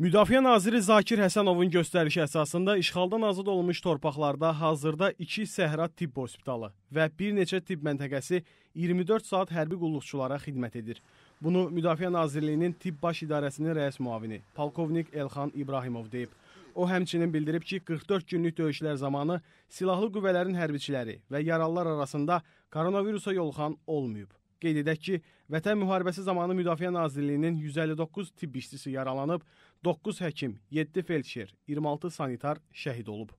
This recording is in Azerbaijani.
Müdafiə naziri Zakir Həsənovun göstərişi əsasında işğaldan azad olunmuş torpaqlarda hazırda 2 Səhra tibb hospitalı və bir neçə tibb məntəqəsi 24 saat hərbi qulluqçulara xidmət edir. Bunu Müdafiə Nazirliyinin tibb baş idarəsinin rəis müavini polkovnik Elxan İbrahimov deyib. O həmçinin bildirib ki, 44 günlük döyüşlər zamanı silahlı qüvvələrin hərbiçiləri və yaralılar arasında koronavirusa yoluxan olmayıb. Qeyd edək ki, Vətən müharibəsi zamanı Müdafiə Nazirliyinin 159 tibb işçisi yaralanıb, 9 həkim, 7 felçer, 26 sanitar şəhid olub.